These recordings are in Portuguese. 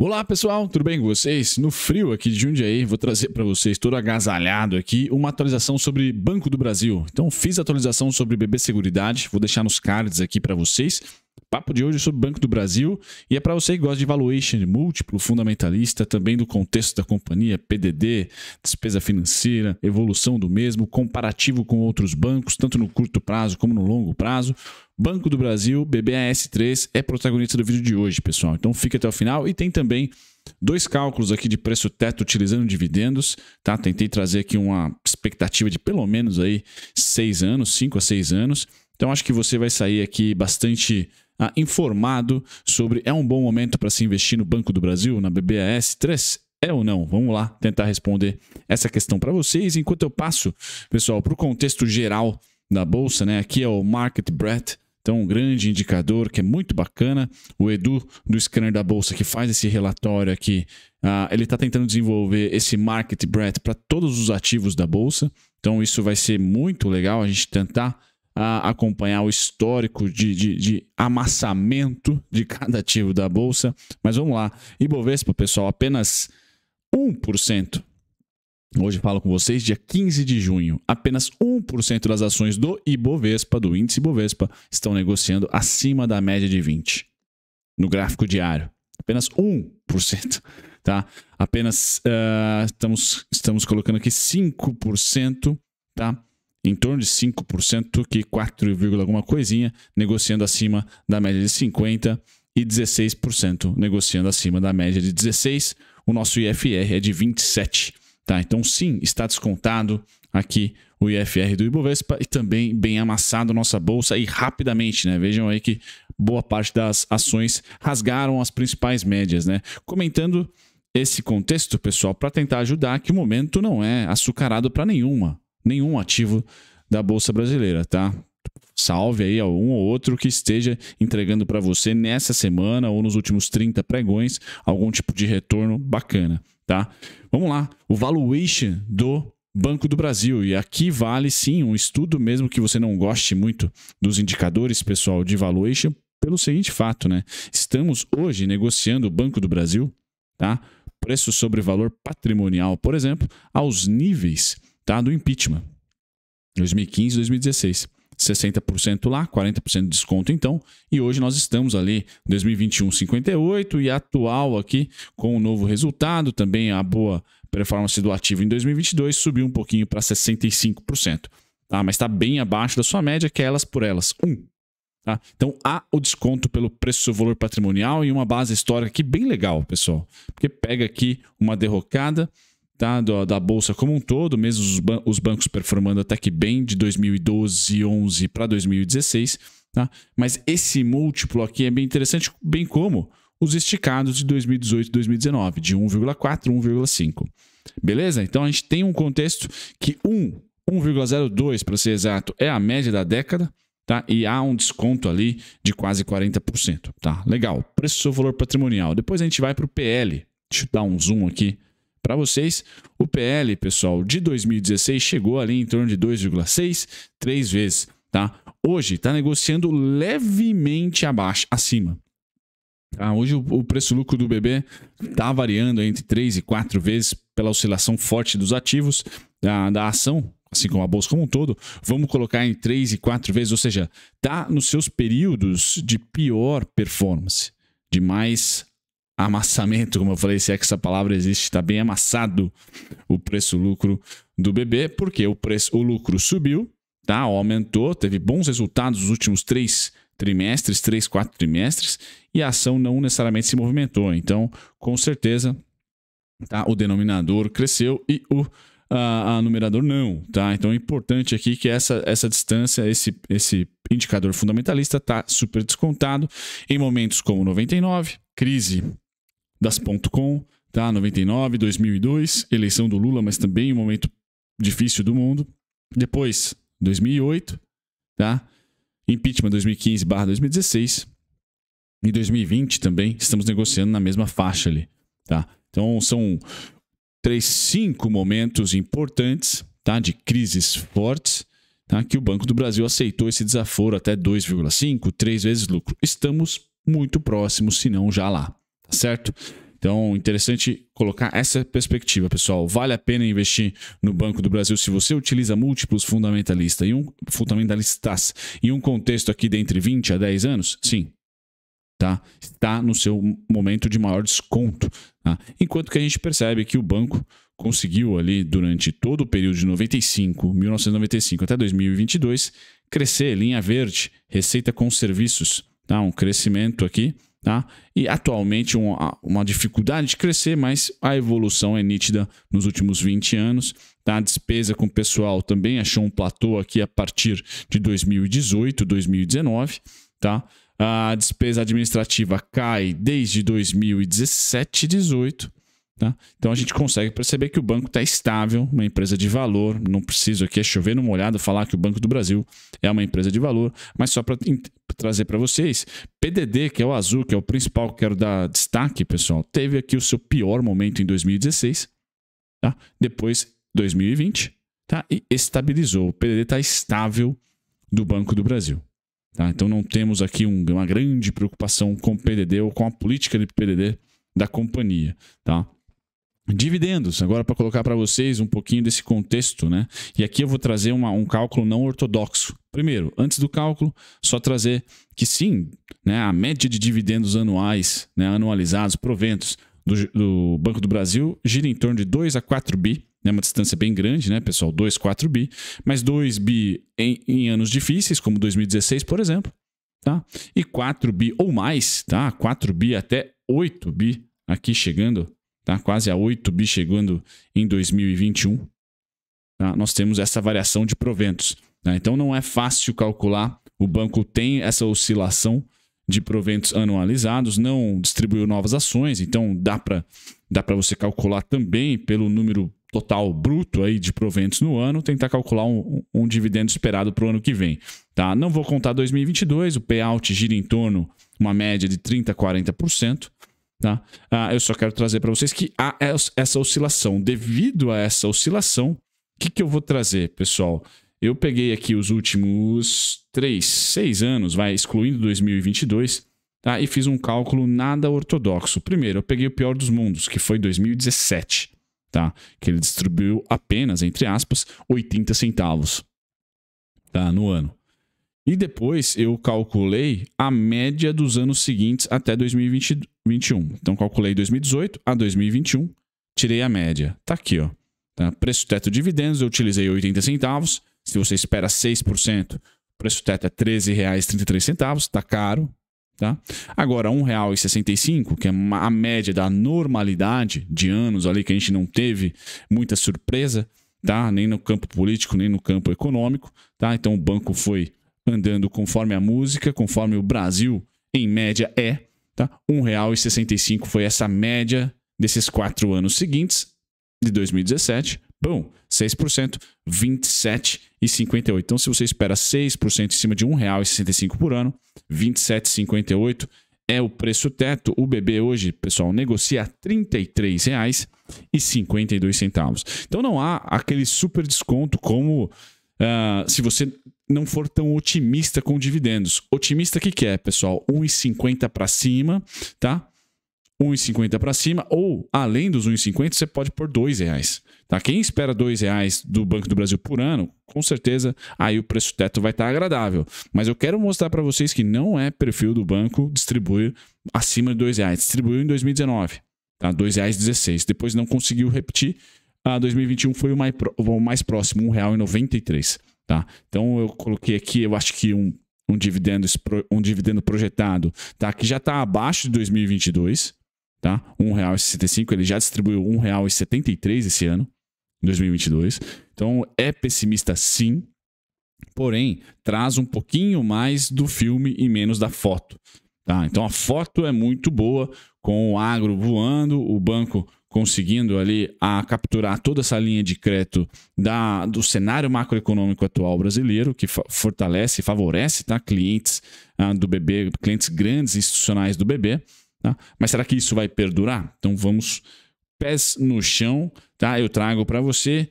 Olá pessoal, tudo bem com vocês? No frio aqui de Jundiaí, vou trazer para vocês, todo agasalhado aqui, uma atualização sobre Banco do Brasil. Então fiz a atualização sobre BB Seguridade, vou deixar nos cards aqui para vocês. Papo de hoje sobre o Banco do Brasil e é para você que gosta de valuation múltiplo, fundamentalista, também do contexto da companhia, PDD, despesa financeira, evolução do mesmo, comparativo com outros bancos, tanto no curto prazo como no longo prazo. Banco do Brasil, BBAS3, é protagonista do vídeo de hoje, pessoal. Então fica até o final e tem também dois cálculos aqui de preço teto utilizando dividendos, tá? Tentei trazer aqui uma expectativa de pelo menos aí seis anos, cinco a seis anos. Então acho que você vai sair aqui bastante ah, informado sobre é um bom momento para se investir no Banco do Brasil, na BBAS 3? É ou não? Vamos lá tentar responder essa questão para vocês. Enquanto eu passo, pessoal, para o contexto geral da Bolsa, né? Aqui é o Market Breadth, então um grande indicador que é muito bacana. O Edu do Scanner da Bolsa, que faz esse relatório aqui, ah, ele está tentando desenvolver esse Market Breadth para todos os ativos da Bolsa. Então isso vai ser muito legal a gente tentar a acompanhar o histórico de, de, de, amassamento de cada ativo da bolsa. Mas vamos lá. Ibovespa, pessoal, apenas 1%. Hoje falo com vocês, dia 15 de junho. Apenas 1% das ações do Ibovespa, do índice Ibovespa, estão negociando acima da média de 20 no gráfico diário. Apenas 1%. Tá? Apenas uh, estamos, estamos colocando aqui 5%. Tá? em torno de 5%, que 4, alguma coisinha, negociando acima da média de 50% e 16%, negociando acima da média de 16%. O nosso IFR é de 27%. Tá? Então, sim, está descontado aqui o IFR do Ibovespa e também bem amassado nossa bolsa e rapidamente, né? Vejam aí que boa parte das ações rasgaram as principais médias, né? Comentando esse contexto, pessoal, para tentar ajudar que o momento não é açucarado para nenhuma, nenhum ativo da Bolsa Brasileira, tá? Salve aí um ou outro que esteja entregando para você nessa semana ou nos últimos 30 pregões algum tipo de retorno bacana, tá? Vamos lá, o valuation do Banco do Brasil. E aqui vale sim um estudo, mesmo que você não goste muito dos indicadores, pessoal, de valuation, pelo seguinte fato, né? Estamos hoje negociando o Banco do Brasil, tá? Preço sobre valor patrimonial, por exemplo, aos níveis tá? do impeachment. 2015 2016. 60% lá, 40% de desconto então, e hoje nós estamos ali 2021 58 e atual aqui com o novo resultado, também a boa performance do ativo em 2022 subiu um pouquinho para 65%, tá? Mas está bem abaixo da sua média que é elas por elas, um. Tá? Então há o desconto pelo preço-valor patrimonial e uma base histórica aqui bem legal, pessoal, porque pega aqui uma derrocada tá? da, da bolsa como um todo, mesmo os, ban os, bancos performando até que bem de 2012, 11 para 2016. Tá? Mas esse múltiplo aqui é bem interessante, bem como os esticados de 2018 e 2019, de 1,4, 1,5. Beleza? Então a gente tem um contexto que 1, 1,02 para ser exato, é a média da década, tá? E há um desconto ali de quase 40%, tá? Legal. Preço sobre valor patrimonial. Depois a gente vai para o PL. Deixa eu dar um zoom aqui para vocês. O PL, pessoal, de 2016 chegou ali em torno de 2,6, 3 vezes, tá? Hoje está negociando levemente abaixo, acima. Tá? Hoje o, o preço-lucro do bebê está variando entre 3 e 4 vezes pela oscilação forte dos ativos da, da ação, assim como a bolsa como um todo, vamos colocar em 3 e 4 vezes, ou seja, tá nos seus períodos de pior performance, de mais amassamento, como eu falei, se é que essa palavra existe, está bem amassado o preço-lucro do BB, porque o preço, o lucro subiu, tá? Aumentou, teve bons resultados nos últimos três trimestres, três, quatro trimestres, e a ação não necessariamente se movimentou. Então, com certeza, tá? O denominador cresceu e o a, a numerador não, tá? Então é importante aqui que essa, essa distância, esse, esse indicador fundamentalista está super descontado em momentos como 99, crise das.com, tá? 99, 2002, eleição do Lula, mas também um momento difícil do mundo. Depois, 2008, tá? Impeachment 2015/2016 e 2020 também, estamos negociando na mesma faixa ali, tá? Então são três cinco momentos importantes, tá? De crises fortes, tá? Que o Banco do Brasil aceitou esse desaforo até 2,5, três vezes lucro. Estamos muito próximos, se não já lá tá certo? Então, interessante colocar essa perspectiva, pessoal. Vale a pena investir no Banco do Brasil se você utiliza múltiplos fundamentalistas e um fundamentalistas em um contexto aqui de entre 20 a 10 anos? Sim. Tá? Está no seu momento de maior desconto. Tá? Enquanto que a gente percebe que o banco conseguiu ali durante todo o período de 95, 1995 até 2022, crescer linha verde, receita com serviços, tá? Um crescimento aqui Tá? E atualmente uma, uma dificuldade de crescer, mas a evolução é nítida nos últimos 20 anos. Tá? A despesa com o pessoal também achou um platô aqui a partir de 2018, 2019. Tá? A despesa administrativa cai desde 2017, 2018. Tá? Então a gente consegue perceber que o banco está estável, uma empresa de valor. Não preciso aqui é chover numa olhada falar que o Banco do Brasil é uma empresa de valor, mas só para trazer para vocês, PDD, que é o azul, que é o principal que quero dar destaque, pessoal, teve aqui o seu pior momento em 2016, tá? depois 2020, tá? e estabilizou. O PDD está estável do Banco do Brasil. Tá? Então não temos aqui um, uma grande preocupação com o PDD ou com a política de PDD da companhia. Tá? dividendos. Agora, para colocar para vocês um pouquinho desse contexto, né? E aqui eu vou trazer uma, um cálculo não ortodoxo. Primeiro, antes do cálculo, só trazer que sim, né, a média de dividendos anuais, né, anualizados, proventos do, do Banco do Brasil gira em torno de 2 a 4 bi né, uma distância bem grande, né, pessoal? 2, 4 bi, mas 2 bi em, em, anos difíceis, como 2016, por exemplo, tá? E 4 bi ou mais, tá? 4 bi até 8 bi aqui chegando, tá? quase a 8 bi chegando em 2021, tá? nós temos essa variação de proventos. Tá? Então não é fácil calcular, o banco tem essa oscilação de proventos anualizados, não distribuiu novas ações, então dá para dá você calcular também pelo número total bruto aí de proventos no ano, tentar calcular um, um dividendo esperado para o ano que vem. Tá? Não vou contar 2022, o payout gira em torno uma média de 30% a 40%. Tá? Ah, eu só quero trazer para vocês que há essa oscilação. Devido a essa oscilação, o que, que eu vou trazer, pessoal? Eu peguei aqui os últimos 3, 6 anos, vai, excluindo 2022, tá? e fiz um cálculo nada ortodoxo. Primeiro, eu peguei o pior dos mundos, que foi 2017, tá? que ele distribuiu apenas, entre aspas, 80 centavos tá? no ano. E depois eu calculei a média dos anos seguintes até 2021. Então calculei 2018 a 2021, tirei a média. Tá aqui, ó. Tá? Preço teto de dividendos, eu utilizei 80 centavos. Se você espera 6%, o preço teto é 13,33, tá caro. Tá? Agora, 1,65, que é a média da normalidade de anos ali, que a gente não teve muita surpresa, tá? nem no campo político, nem no campo econômico. Tá? Então, o banco foi andando conforme a música, conforme o Brasil em média é, tá? R$ 1,65 foi essa média desses quatro anos seguintes, de 2017. Bom, 6%, 27,58. Então, se você espera 6% em cima de R$ 1,65 por ano, 27,58 é o preço teto. O BB hoje, pessoal, negocia R$ 33,52. Então, não há aquele super desconto como Uh, se você não for tão otimista com dividendos. Otimista o que, que é, pessoal? 1,50 para cima, tá? 1,50 para cima, ou além dos 1,50, você pode pôr R$ reais. Tá? Quem espera R$ reais do Banco do Brasil por ano, com certeza aí o preço teto vai estar tá agradável. Mas eu quero mostrar para vocês que não é perfil do banco distribuir acima de R$ reais. Distribuiu em 2019, tá? R$ 2,16. Depois não conseguiu repetir 2021 ah, foi o mais, o mais próximo, R$1,93. Tá? Então eu coloquei aqui, eu acho que um, um, dividendo, um dividendo projetado, tá? que já está abaixo de 2022, tá? R$1,65, ele já distribuiu R$1,73 esse ano, 2022. Então é pessimista sim, porém traz um pouquinho mais do filme e menos da foto. Tá? Então a foto é muito boa, com o agro voando, o banco conseguindo ali a capturar toda essa linha de crédito da, do cenário macroeconômico atual brasileiro, que fortalece e favorece tá, clientes ah, do BB, clientes grandes institucionais do BB. Tá? Mas será que isso vai perdurar? Então vamos pés no chão, tá? Eu trago para você,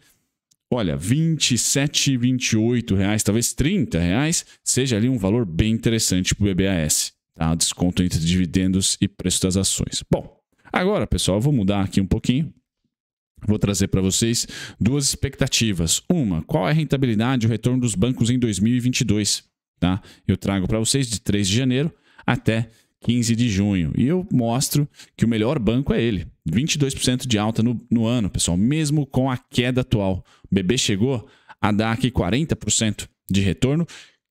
olha, 27, 28 reais, talvez 30 reais, seja ali um valor bem interessante para o BBAS, tá? Desconto entre dividendos e preço das ações. Bom, Agora, pessoal, vou mudar aqui um pouquinho. Vou trazer para vocês duas expectativas. Uma, qual é a rentabilidade e o retorno dos bancos em 2022? Tá? Eu trago para vocês de 3 de janeiro até 15 de junho. E eu mostro que o melhor banco é ele. 22% de alta no, no ano, pessoal, mesmo com a queda atual. O bebê chegou a dar aqui 40% de retorno,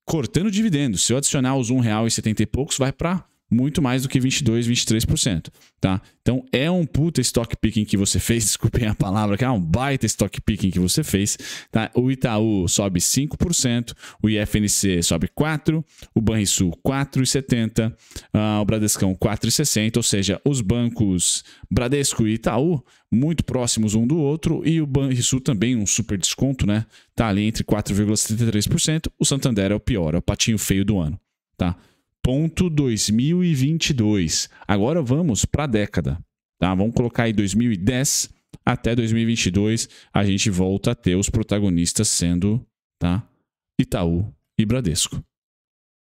cortando dividendos. Se eu adicionar os R$1,70 e poucos, vai para muito mais do que 22, 23%, tá? Então é um puta stock picking que você fez, desculpem a palavra, que é um baita stock picking que você fez, tá? O Itaú sobe 5%, o IFNC sobe 4, o Banrisul 4,70, uh, ah, o Bradescão 4,60, ou seja, os bancos Bradesco e Itaú muito próximos um do outro e o Banrisul também um super desconto, né? Tá ali entre 4,73%, o Santander é o pior, é o patinho feio do ano, tá? ponto 2022. Agora vamos para a década, tá? Vamos colocar aí 2010 até 2022, a gente volta a ter os protagonistas sendo, tá? Itaú e Bradesco.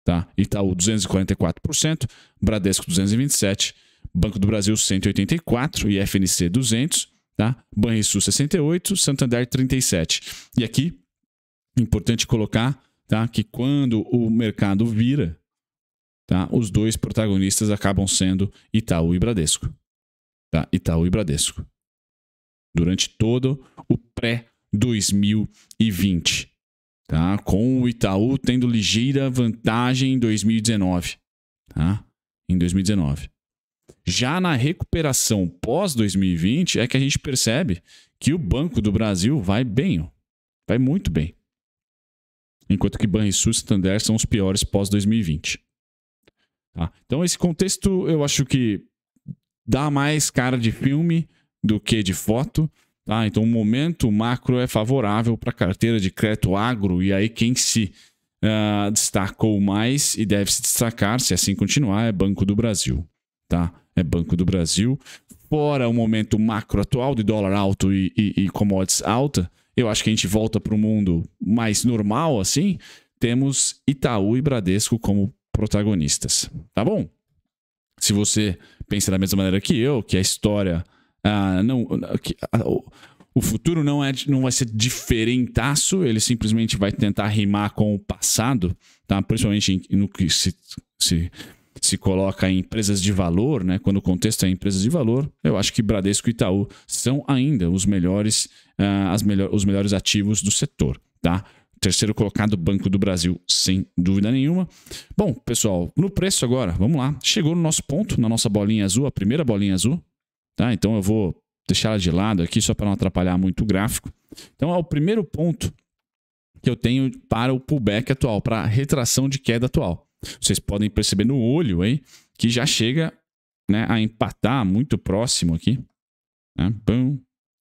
Tá? Itaú 244%, Bradesco 227, Banco do Brasil 184 e FNC 200, tá? Banrisul 68, Santander 37. E aqui importante colocar, tá, que quando o mercado vira, Tá? Os dois protagonistas acabam sendo Itaú e Bradesco. Tá? Itaú e Bradesco. Durante todo o pré-2020. Tá? Com o Itaú tendo ligeira vantagem em 2019. Tá? Em 2019. Já na recuperação pós-2020 é que a gente percebe que o Banco do Brasil vai bem, ó. vai muito bem. Enquanto que Banrisul e Santander são os piores pós-2020. Tá? Então, esse contexto eu acho que dá mais cara de filme do que de foto. Tá? Então, o momento macro é favorável para a carteira de crédito agro, e aí quem se uh, destacou mais e deve se destacar, se assim continuar, é Banco do Brasil. Tá? É Banco do Brasil. Fora o momento macro atual de dólar alto e, e, e commodities alta, eu acho que a gente volta para o mundo mais normal assim. Temos Itaú e Bradesco como protagonistas, tá bom? Se você pensa da mesma maneira que eu, que a história ah, não, que, ah, o futuro não, é, não vai ser diferentaço, ele simplesmente vai tentar rimar com o passado, tá? principalmente no que se, se, se coloca em empresas de valor, né? quando o contexto é empresas de valor, eu acho que Bradesco e Itaú são ainda os melhores, ah, as melhor, os melhores ativos do setor. Tá? Terceiro colocado, Banco do Brasil, sem dúvida nenhuma. Bom, pessoal, no preço agora, vamos lá. Chegou no nosso ponto, na nossa bolinha azul, a primeira bolinha azul. Tá? Então eu vou deixar ela de lado aqui só para não atrapalhar muito o gráfico. Então é o primeiro ponto que eu tenho para o pullback atual, para a retração de queda atual. Vocês podem perceber no olho aí que já chega né, a empatar muito próximo aqui. Né? Bum,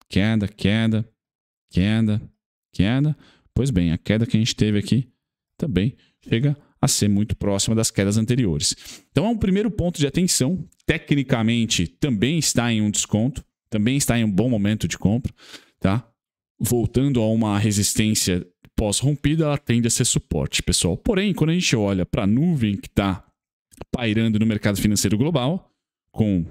queda, queda, queda, queda. Pois bem, a queda que a gente teve aqui também chega a ser muito próxima das quedas anteriores. Então é um primeiro ponto de atenção. Tecnicamente também está em um desconto, também está em um bom momento de compra, tá? Voltando a uma resistência pós-rompida, ela tende a ser suporte, pessoal. Porém, quando a gente olha para a nuvem que está pairando no mercado financeiro global, com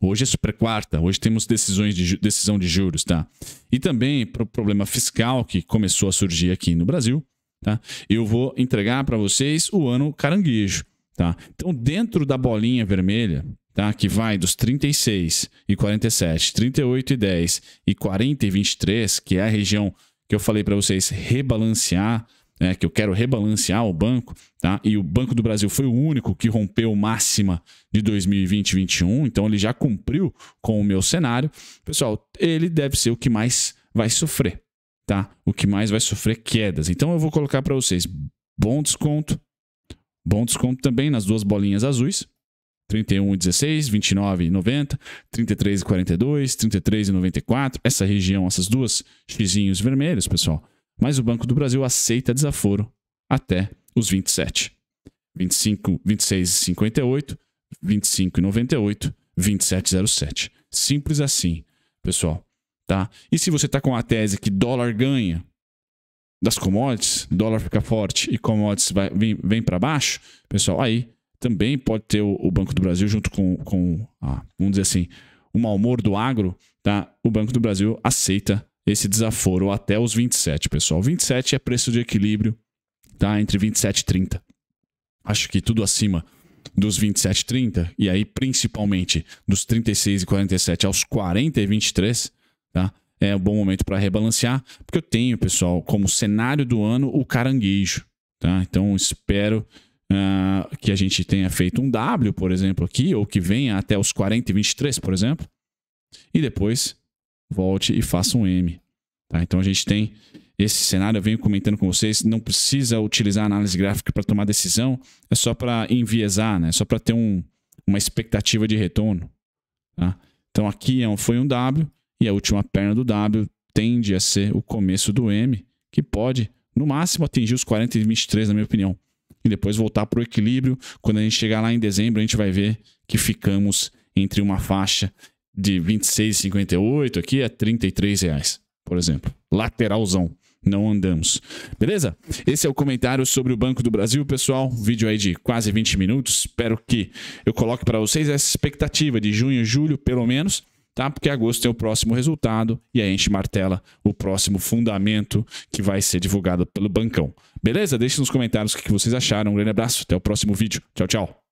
Hoje é super quarta, hoje temos decisões de, decisão de juros, tá? E também para o problema fiscal que começou a surgir aqui no Brasil, tá? Eu vou entregar para vocês o ano caranguejo, tá? Então, dentro da bolinha vermelha, tá? Que vai dos 36 e 47, 38 e 10 e 40 e 23, que é a região que eu falei para vocês rebalancear, né, que eu quero rebalancear o banco, tá? e o Banco do Brasil foi o único que rompeu máxima de 2020 2021, então ele já cumpriu com o meu cenário. Pessoal, ele deve ser o que mais vai sofrer, tá? O que mais vai sofrer quedas. Então eu vou colocar para vocês bom desconto, bom desconto também nas duas bolinhas azuis. 31,16, 29,90, 33,42, 33,94. Essa região, essas duas xizinhos vermelhos, pessoal, mas o Banco do Brasil aceita desaforo até os 27. 25, 26 e 58, 25 e 98, 2707. Simples assim, pessoal, tá? E se você está com a tese que dólar ganha das commodities, dólar fica forte e commodities vai, vem, vem para baixo, pessoal, aí também pode ter o, o Banco do Brasil junto com, com ah, vamos dizer assim, o mau humor do agro, tá? O Banco do Brasil aceita esse desaforo até os 27, pessoal. 27 é preço de equilíbrio, tá? Entre 27 e 30. Acho que tudo acima dos 27 e 30, e aí principalmente dos 36 e 47 aos 40 e 23, tá? É um bom momento para rebalancear, porque eu tenho, pessoal, como cenário do ano o caranguejo, tá? Então espero uh, que a gente tenha feito um W, por exemplo, aqui, ou que venha até os 40 e 23, por exemplo, e depois volte e faça um M. Tá? Então a gente tem esse cenário, eu venho comentando com vocês, não precisa utilizar análise gráfica para tomar decisão, é só para enviesar, né? só para ter um, uma expectativa de retorno. Tá? Então aqui é foi um W e a última perna do W tende a ser o começo do M, que pode, no máximo, atingir os 40 e 23, na minha opinião. E depois voltar para o equilíbrio. Quando a gente chegar lá em dezembro, a gente vai ver que ficamos entre uma faixa de 26,58 aqui é a 33 reais, por exemplo. Lateralzão. Não andamos. Beleza? Esse é o comentário sobre o Banco do Brasil, pessoal. Vídeo aí de quase 20 minutos. Espero que eu coloque para vocês essa expectativa de junho, julho, pelo menos tá? Porque agosto tem é o próximo resultado e aí a gente martela o próximo fundamento que vai ser divulgado pelo bancão. Beleza? Deixe nos comentários o que vocês acharam. Um grande abraço, até o próximo vídeo. Tchau, tchau.